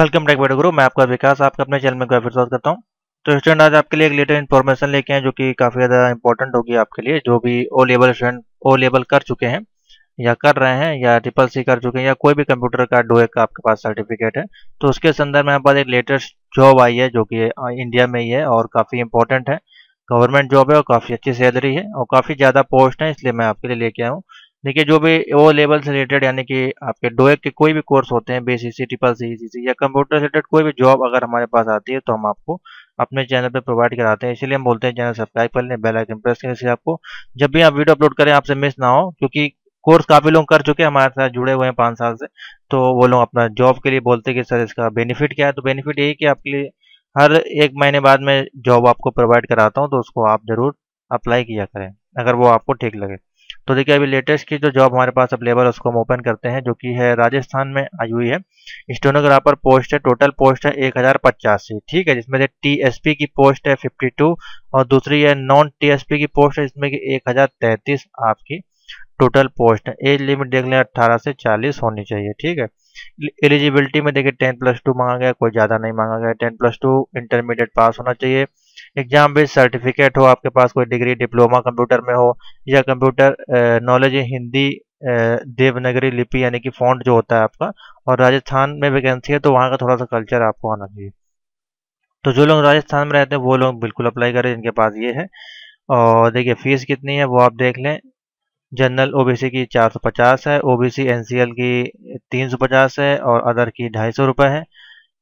welcome back video गुरु मैं आपका विकास आपका अपने चैनल में काफी स्वागत करता हूं तो स्टूडेंट आज आपके लिए एक लेटर इन्फॉर्मेशन लेके हैं जो कि काफ़ी ज़्यादा इंपॉर्टेंट होगी आपके लिए जो भी O level student O level कर चुके हैं या कर रहे हैं या ट्रिपल सी कर चुके हैं या कोई भी कंप्यूटर का डोए का आपके पास सर्टिफिकेट है तो उसके संदर्भ में हमारे एक लेटेस्ट जॉब आई है जो कि इंडिया में ही है और काफ़ी इंपॉर्टेंट है गवर्नमेंट जॉब है और काफ़ी अच्छी सैलरी है और काफ़ी ज़्यादा पोस्ट है इसलिए मैं आपके लिए लेके आया हूँ देखिए जो भी वो लेवल से रिलेटेड यानी कि आपके डोएक e के कोई भी कोर्स होते हैं बेसिक सी ट्रिपल सी सी सी या कंप्यूटर रिलेटेड कोई भी जॉब अगर हमारे पास आती है तो हम आपको अपने चैनल पे प्रोवाइड कराते हैं इसलिए हम बोलते हैं चैनल सब्सक्राइब कर लें बेल आइकन प्रेस करें इसलिए आपको जब भी आप वीडियो अपलोड करें आपसे मिस ना हो क्योंकि कोर्स काफ़ी लोग कर चुके हैं हमारे साथ जुड़े हुए हैं पाँच साल से तो वो लोग अपना जॉब के लिए बोलते हैं कि सर इसका बेनिफिट क्या है तो बेनिफिट यही कि आपके लिए हर एक महीने बाद में जॉब आपको प्रोवाइड कराता हूँ तो उसको आप ज़रूर अप्लाई किया करें अगर वो आपको ठीक लगे तो देखिए अभी लेटेस्ट की जो जॉब हमारे पास अवेलेबल है उसको हम ओपन करते हैं जो कि है राजस्थान में आई हुई है स्टोनोग्राफर पोस्ट है टोटल पोस्ट है एक हज़ार पचासी ठीक है जिसमें से पी की पोस्ट है फिफ्टी टू और दूसरी है नॉन पी की पोस्ट है जिसमें कि एक हज़ार तैंतीस आपकी टोटल पोस्ट है एज लिमिट देख लें अट्ठारह से चालीस होनी चाहिए ठीक है एलिजिबिलिटी में देखिए टेन प्लस टू मांगा गया कोई ज़्यादा नहीं मांगा गया ten plus two intermediate pass होना चाहिए एग्जाम बेस्ड सर्टिफिकेट हो आपके पास कोई डिग्री डिप्लोमा कंप्यूटर में हो या कंप्यूटर नॉलेज हिंदी देवनगरी लिपि यानी कि फॉन्ट जो होता है आपका और राजस्थान में वैकेंसी है तो वहाँ का थोड़ा सा कल्चर आपको आना चाहिए तो जो लोग राजस्थान में रहते हैं वो लोग बिल्कुल अप्लाई करें जिनके पास ये है और देखिए फीस कितनी है वो आप देख लें जनरल ओबीसी की 450 है ओबीसी एनसीएल की 350 है और अदर की ढाई सौ रुपये है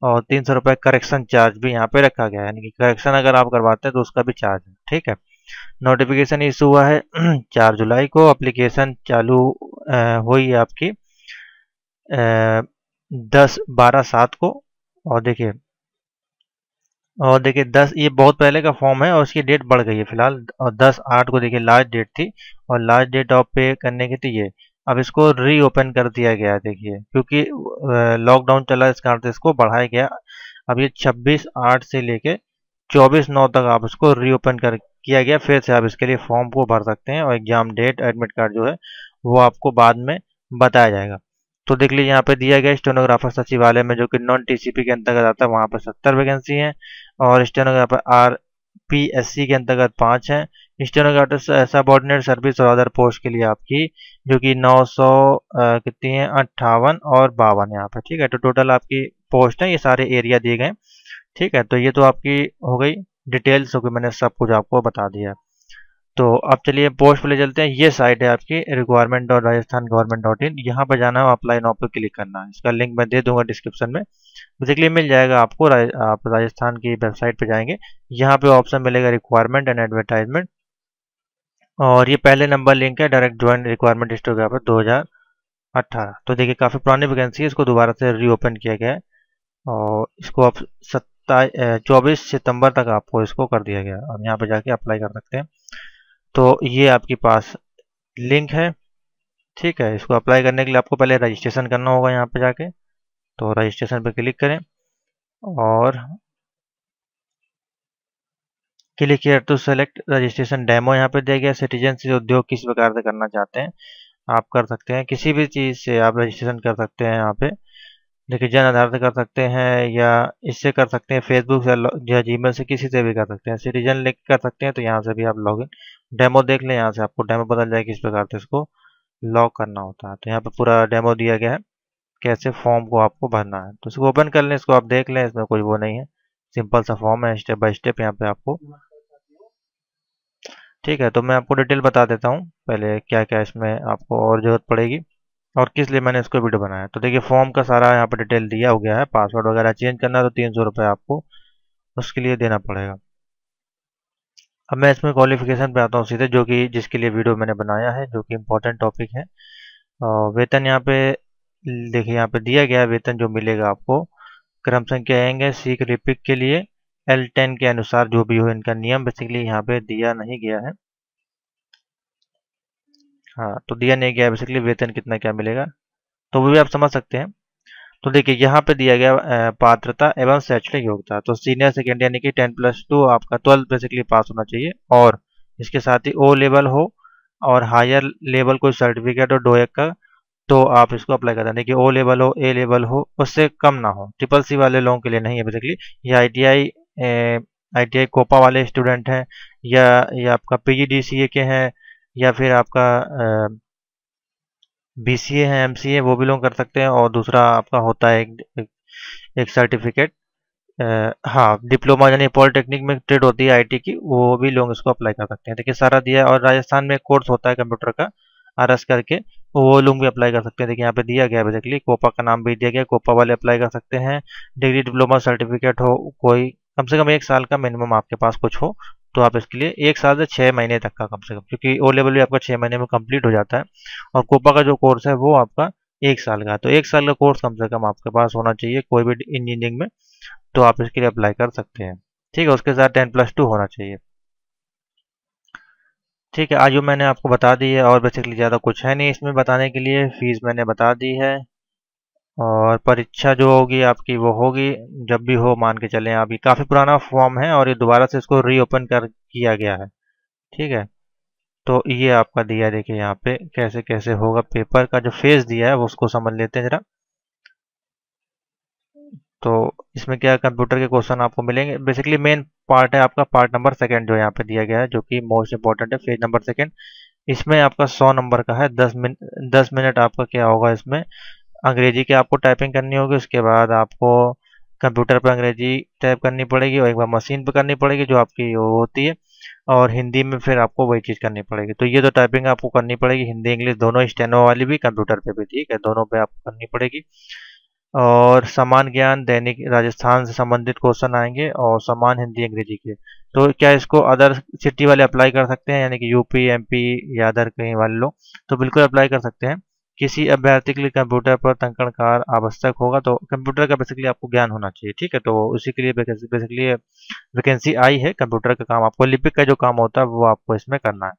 और तीन सौ रुपये करेक्शन चार्ज भी यहाँ पे रखा गया है यानी कि करेक्शन अगर आप करवाते हैं तो उसका भी चार्ज है ठीक है नोटिफिकेशन इशू हुआ है चार जुलाई को अप्लीकेशन चालू हुई है आपकी दस बारह सात को और देखिए और देखिए दस ये बहुत पहले का फॉर्म है और उसकी डेट बढ़ गई है फिलहाल और दस आठ को देखिए लास्ट डेट थी और लास्ट डेट ऑफ पे करने की थी तो ये अब इसको रीओपन कर दिया गया है देखिए क्योंकि लॉकडाउन चला इस कारण तो इसको बढ़ाया गया अब ये 26 आठ से लेके 24 नौ तक आप इसको रीओपन कर किया गया फिर से आप इसके लिए फॉर्म को भर सकते हैं और एग्जाम डेट एडमिट कार्ड जो है वो आपको बाद में बताया जाएगा तो देख लीजिए यहाँ पे दिया गया स्टेनोग्राफर सचिवालय में जो कि नॉन टीसीपी के अंतर्गत आता है वहाँ पर सत्तर वैकेंसी हैं और stenographer R P S C के अंतर्गत पाँच हैं सबॉर्डिनेट सर्विस और अदर पोस्ट के लिए आपकी जो कि 900 कितनी है अट्ठावन और बावन यहाँ पर ठीक है तो टोटल आपकी पोस्ट है ये सारे एरिया दिए गए ठीक है तो ये तो आपकी हो गई डिटेल्स हो गई मैंने सब कुछ आपको बता दिया तो अब चलिए पोस्ट पर ले चलते हैं ये साइट है आपकी requirement dot Rajasthan government dot in यहाँ पर जाना है अप्लाई नाउ पर क्लिक करना है इसका लिंक मैं दे दूंगा डिस्क्रिप्शन में बेसिकली मिल जाएगा आपको आप राजस्थान की वेबसाइट पर जाएंगे यहाँ पे ऑप्शन मिलेगा रिक्वायरमेंट एंड एडवर्टाइजमेंट और ये पहले नंबर लिंक है डायरेक्ट ज्वाइन रिक्वायरमेंट हिस्टोग्राफर अट्ठारह तो देखिए काफ़ी पुरानी वैकेंसी है इसको दोबारा से रीओपन किया गया है और इसको आप सत्ताईस चौबीस सितंबर तक आपको इसको कर दिया गया और यहाँ पर जाके अप्लाई कर सकते हैं तो ये आपके पास लिंक है ठीक है इसको अप्लाई करने के लिए आपको पहले रजिस्ट्रेशन करना होगा यहाँ पर जाके तो रजिस्ट्रेशन पर क्लिक करें और click here to select registration demo यहाँ पे दिया गया सिटीजन से उद्योग किस प्रकार से करना चाहते हैं आप कर सकते हैं किसी भी चीज़ से आप रजिस्ट्रेशन कर सकते हैं यहाँ पे देखिए जन आधार से कर सकते हैं या इससे कर सकते हैं फेसबुक से या जीमेल से किसी से भी कर सकते हैं सिटीजन लिंक कर सकते हैं तो यहाँ से भी आप लॉग इन डेमो देख लें यहाँ से आपको डेमो पता जाए किस प्रकार से इसको लॉग करना होता है तो यहाँ पर पूरा डेमो दिया गया है कैसे फॉर्म को आपको भरना है तो इसको ओपन कर लें इसको आप देख लें इसमें कोई वो नहीं है सिंपल सा फॉर्म है स्टेप बाय स्टेप यहाँ पे आपको ठीक है तो मैं आपको डिटेल बता देता हूँ पहले क्या क्या इसमें आपको और ज़रूरत पड़ेगी और किस लिए मैंने इसको वीडियो बनाया तो देखिए फॉर्म का सारा यहाँ पर डिटेल दिया हो गया है पासवर्ड वगैरह चेंज करना तो तीन सौ रुपये आपको उसके लिए देना पड़ेगा अब मैं इसमें क्वालिफिकेशन पे आता हूँ सीधे जो कि जिसके लिए वीडियो मैंने बनाया है जो कि इम्पोर्टेंट टॉपिक है वेतन यहाँ पे देखिए यहाँ पे दिया गया वेतन जो मिलेगा आपको क्रम संख्या आएंगे सीख रिपिक के लिए एल टेन के अनुसार जो भी हो इनका नियम बेसिकली यहाँ पे दिया नहीं गया है हाँ तो दिया नहीं गया बेसिकली वेतन कितना क्या मिलेगा तो वो भी आप समझ सकते हैं तो देखिए यहाँ पे दिया गया पात्रता एवं शैक्षणिक योग्यता तो सीनियर सेकेंडरी यानी कि टेन प्लस टू आपका ट्वेल्थ बेसिकली पास होना चाहिए और इसके साथ ही ओ लेवल हो और हायर लेवल कोई सर्टिफिकेट हो डोएक e का तो आप इसको अप्लाई कर दें कि ओ लेवल हो ए लेवल हो उससे कम ना हो ट्रिपल सी वाले लोगों के लिए नहीं है बेसिकली ये आई आई कोपा वाले स्टूडेंट हैं या या आपका पीजीडीसीए के हैं या फिर आपका बीसीए है एमसीए वो बिलोंग कर सकते हैं और दूसरा आपका होता है एक, एक सर्टिफिकेट हाँ डिप्लोमा यानी पॉलिटेक्निक में ट्रेड होती है आईटी की वो भी लोग इसको अप्लाई कर सकते हैं देखिए सारा दिया है और राजस्थान में कोर्स होता है कंप्यूटर का एस करके तो वो लोग भी अप्लाई कर सकते हैं देखिए यहाँ पे दिया गया बेसिकली कोपा का नाम भी दिया गया कोपा वाले अप्लाई कर सकते हैं डिग्री डिप्लोमा सर्टिफिकेट हो कोई कम से कम एक साल का मिनिमम आपके पास कुछ हो तो आप इसके लिए एक साल से छः महीने तक का कम से कम क्योंकि ओ लेवल भी आपका छः महीने में कंप्लीट हो जाता है और कोपा का जो कोर्स है वो आपका एक साल का तो एक साल का कोर्स कम से कम आपके पास होना चाहिए कोई भी इंजीनियरिंग में तो आप इसके लिए अप्लाई कर सकते हैं ठीक है उसके साथ टेन प्लस टू होना चाहिए ठीक है आज मैंने आपको बता दी है और बेसिकली ज़्यादा कुछ है नहीं इसमें बताने के लिए फ़ीस मैंने बता दी है और परीक्षा जो होगी आपकी वो होगी जब भी हो मान के चले आप काफ़ी पुराना फॉर्म है और ये दोबारा से इसको रीओपन कर किया गया है ठीक है तो ये आपका दिया देखिए यहाँ पे कैसे कैसे होगा पेपर का जो फेज दिया है वो उसको समझ लेते हैं जरा तो इसमें क्या कंप्यूटर के क्वेश्चन आपको मिलेंगे बेसिकली मेन पार्ट है आपका पार्ट नंबर सेकंड जो यहाँ पे दिया गया है जो कि मोस्ट इंपॉर्टेंट है फेज नंबर सेकंड इसमें आपका सौ नंबर का है दस मिनट दस मिनट आपका क्या होगा इसमें अंग्रेजी की आपको टाइपिंग करनी होगी उसके बाद आपको कंप्यूटर पर अंग्रेजी टाइप करनी पड़ेगी और एक बार मशीन पर करनी पड़ेगी जो आपकी वो होती है और हिंदी में फिर आपको वही चीज़ करनी पड़ेगी तो ये तो टाइपिंग आपको करनी पड़ेगी हिंदी इंग्लिश दोनों स्टेनो वाली भी कंप्यूटर पे भी ठीक है दोनों पे आपको करनी पड़ेगी और समान ज्ञान दैनिक राजस्थान से संबंधित क्वेश्चन आएंगे और समान हिंदी अंग्रेजी के तो क्या इसको अदर सिटी वाले अप्लाई कर सकते हैं यानी कि यूपी एम या अदर कहीं वाले लोग तो बिल्कुल अप्लाई कर सकते हैं किसी अभ्यर्थी के लिए कंप्यूटर पर तंकणकार आवश्यक होगा तो कंप्यूटर का बेसिकली आपको ज्ञान होना चाहिए ठीक है तो उसी के लिए बेसिकली वैकेंसी आई है कंप्यूटर का काम आपको लिपिक का जो काम होता है वो आपको इसमें करना है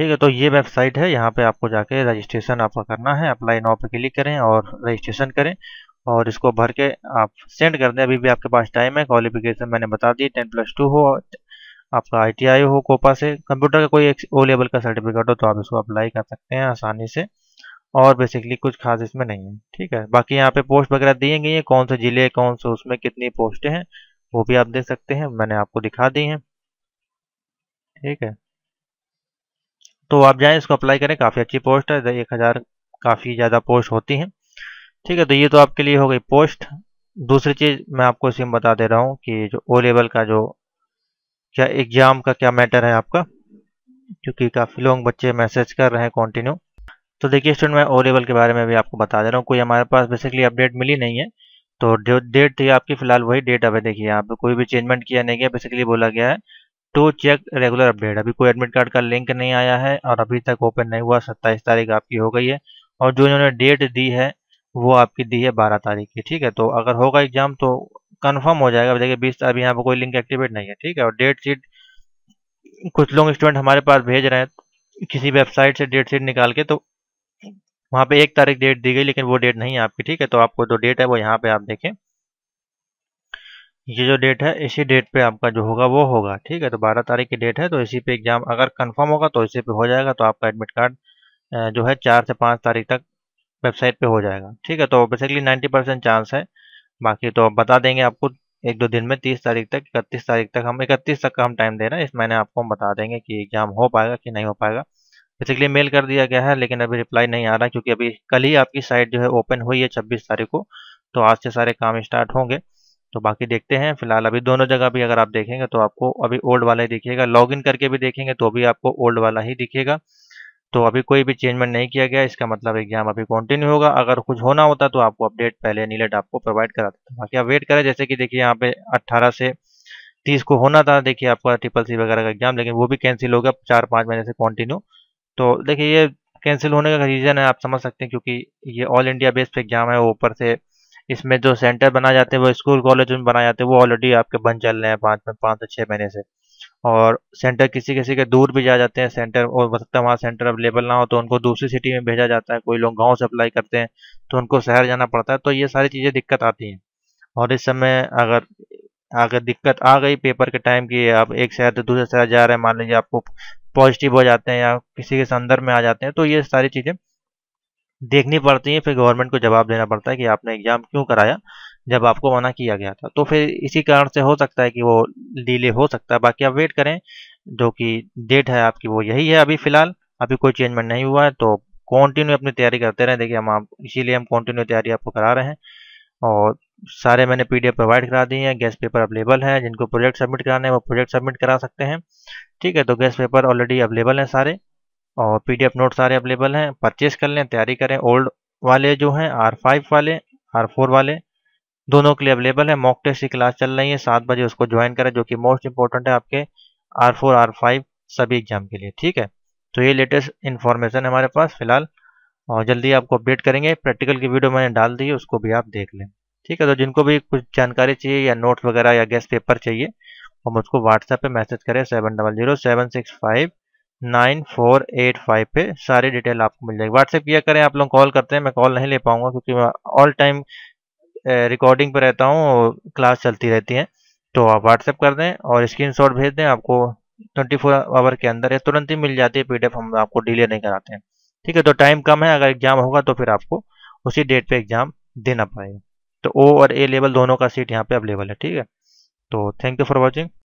ठीक है तो ये वेबसाइट है यहाँ पे आपको जाके रजिस्ट्रेशन आपका करना है अप्लाई नाउ पे क्लिक करें और रजिस्ट्रेशन करें और इसको भर के आप सेंड कर दें अभी भी आपके पास टाइम है क्वालिफिकेशन मैंने बता दी टेन प्लस टू हो आपका आई हो कोपा से कंप्यूटर का कोई ओ लेवल का सर्टिफिकेट हो तो आप इसको अप्लाई कर सकते हैं आसानी से और बेसिकली कुछ खास इसमें नहीं है ठीक है बाकी यहाँ पे पोस्ट वगैरह दिए गई हैं कौन से जिले कौन से उसमें कितनी पोस्टें हैं वो भी आप देख सकते हैं मैंने आपको दिखा दी हैं ठीक है तो आप जाएं इसको अप्लाई करें काफ़ी अच्छी पोस्ट है एक हज़ार काफ़ी ज़्यादा पोस्ट होती हैं ठीक है तो ये तो आपके लिए हो गई पोस्ट दूसरी चीज़ मैं आपको इसी बता दे रहा हूँ कि जो ओ लेवल का जो क्या एग्जाम का क्या मैटर है आपका क्योंकि काफ़ी लोग बच्चे मैसेज कर रहे हैं कंटिन्यू तो देखिए स्टूडेंट मैं ओ लेवल के बारे में भी आपको बता दे रहा हूँ कोई हमारे पास बेसिकली अपडेट मिली नहीं है तो जो डेट थी आपकी फिलहाल वही डेट अभी देखिए यहाँ पे कोई भी चेंजमेंट किया नहीं गया बेसिकली बोला गया है टू चेक रेगुलर अपडेट अभी कोई एडमिट कार्ड का लिंक नहीं आया है और अभी तक ओपन नहीं हुआ सत्ताईस तारीख आपकी हो गई है और जो इन्होंने डेट दी है वो आपकी दी है बारह तारीख की ठीक है तो अगर होगा एग्जाम तो कंफर्म हो जाएगा देखिए बीस अभी यहाँ पर कोई लिंक एक्टिवेट नहीं है ठीक है और डेट शीट कुछ लोग स्टूडेंट हमारे पास भेज रहे हैं किसी वेबसाइट से डेट शीट निकाल के तो वहाँ पे एक तारीख डेट दी गई लेकिन वो डेट नहीं है आपकी ठीक है तो आपको जो डेट है वो यहाँ पे आप देखें ये जो डेट है इसी डेट पे आपका जो होगा वो होगा ठीक है तो 12 तारीख की डेट है तो इसी पे एग्जाम अगर कंफर्म होगा तो इसी पे हो जाएगा तो आपका एडमिट कार्ड जो है चार से पाँच तारीख तक वेबसाइट पे हो जाएगा ठीक है तो बेसिकली नाइन्टी परसेंट चांस है बाकी तो बता देंगे आपको एक दो दिन में तीस तारीख तक इकतीस तारीख तक हम इकतीस तक का हम टाइम दे रहे हैं इस महीने आपको हम बता देंगे कि एग्जाम हो पाएगा कि नहीं हो पाएगा बेसिकली मेल कर दिया गया है लेकिन अभी रिप्लाई नहीं आ रहा क्योंकि अभी कल ही आपकी साइट जो है ओपन हुई है छब्बीस तारीख को तो आज से सारे काम स्टार्ट होंगे तो बाकी देखते हैं फिलहाल अभी दोनों जगह भी अगर आप देखेंगे तो आपको अभी ओल्ड वाला ही दिखेगा लॉग करके भी देखेंगे तो भी आपको ओल्ड वाला ही दिखेगा तो अभी कोई भी चेंजमेंट नहीं किया गया इसका मतलब एग्जाम अभी कंटिन्यू होगा अगर कुछ होना होता तो आपको अपडेट पहले नीलेट आपको प्रोवाइड करा देता बाकी आप वेट करें जैसे कि देखिए यहाँ पे 18 से 30 को होना था देखिए आपका ट्रिपल सी वगैरह का एग्जाम लेकिन वो भी कैंसिल हो गया चार पाँच महीने से कॉन्टिन्यू तो देखिए ये कैंसिल होने का रीज़न है आप समझ सकते हैं क्योंकि ये ऑल इंडिया बेस्ड एग्जाम है वो ऊपर से इसमें जो सेंटर बनाए जाते हैं वो स्कूल कॉलेज में बनाए जाते हैं वो ऑलरेडी आपके बंद चल रहे हैं पाँच में पाँच से छः महीने से और सेंटर किसी किसी के दूर भी जा जाते हैं सेंटर और हो सकता है वहाँ सेंटर अवेलेबल ना हो तो उनको दूसरी सिटी में भेजा जाता है कोई लोग गांव से अप्लाई करते हैं तो उनको शहर जाना पड़ता है तो ये सारी चीज़ें दिक्कत आती हैं और इस समय अगर अगर दिक्कत आ गई पेपर के टाइम की आप एक शहर से दूसरे शहर जा रहे हैं मान लीजिए आपको पॉजिटिव हो जाते हैं या किसी के संदर्भ में आ जाते हैं तो ये सारी चीज़ें देखनी पड़ती हैं फिर गवर्नमेंट को जवाब देना पड़ता है कि आपने एग्ज़ाम क्यों कराया जब आपको मना किया गया था तो फिर इसी कारण से हो सकता है कि वो डिले हो सकता है बाकी आप वेट करें जो कि डेट है आपकी वो यही है अभी फिलहाल अभी कोई चेंजमेंट नहीं हुआ है तो कंटिन्यू अपनी तैयारी करते रहें देखिए हम आप इसीलिए हम कंटिन्यू तैयारी आपको करा रहे हैं और सारे मैंने पी प्रोवाइड करा दिए हैं गैस पेपर अवेलेबल हैं जिनको प्रोजेक्ट सबमिट कराने हैं वो प्रोजेक्ट सबमिट करा सकते हैं ठीक है तो गैस पेपर ऑलरेडी अवेलेबल हैं सारे और पीडीएफ नोट सारे अवेलेबल हैं परचेस कर लें तैयारी करें ओल्ड वाले जो हैं आर फाइव वाले आर फोर वाले दोनों के लिए अवेलेबल है मॉक टेस्ट की क्लास चल रही है सात बजे उसको ज्वाइन करें जो कि मोस्ट इंपॉर्टेंट है आपके आर फोर आर फाइव सभी एग्जाम के लिए ठीक है तो ये लेटेस्ट इन्फॉर्मेशन है हमारे पास फिलहाल और जल्दी आपको अपडेट करेंगे प्रैक्टिकल की वीडियो मैंने डाल दी है उसको भी आप देख लें ठीक है तो जिनको भी कुछ जानकारी चाहिए या नोट्स वगैरह या गेस्ट पेपर चाहिए और मुझको व्हाट्सएप पे मैसेज करें seven double zero seven six five nine four eight five पे सारी डिटेल आपको मिल जाएगी व्हाट्सएप किया करें आप लोग कॉल करते हैं मैं कॉल नहीं ले पाऊंगा क्योंकि मैं ऑल टाइम रिकॉर्डिंग पर रहता हूँ क्लास चलती रहती है तो आप व्हाट्सएप कर दें और स्क्रीन शॉट भेज दें आपको ट्वेंटी फोर आवर के अंदर तुरंत ही मिल जाती है पीडीएफ हम आपको डिले नहीं कराते हैं ठीक है तो टाइम कम है अगर एग्जाम होगा तो फिर आपको उसी डेट पे एग्जाम देना पड़ेगा तो ओ और ए लेवल दोनों का सीट यहाँ पे अवेलेबल है ठीक है तो थैंक यू फॉर वॉचिंग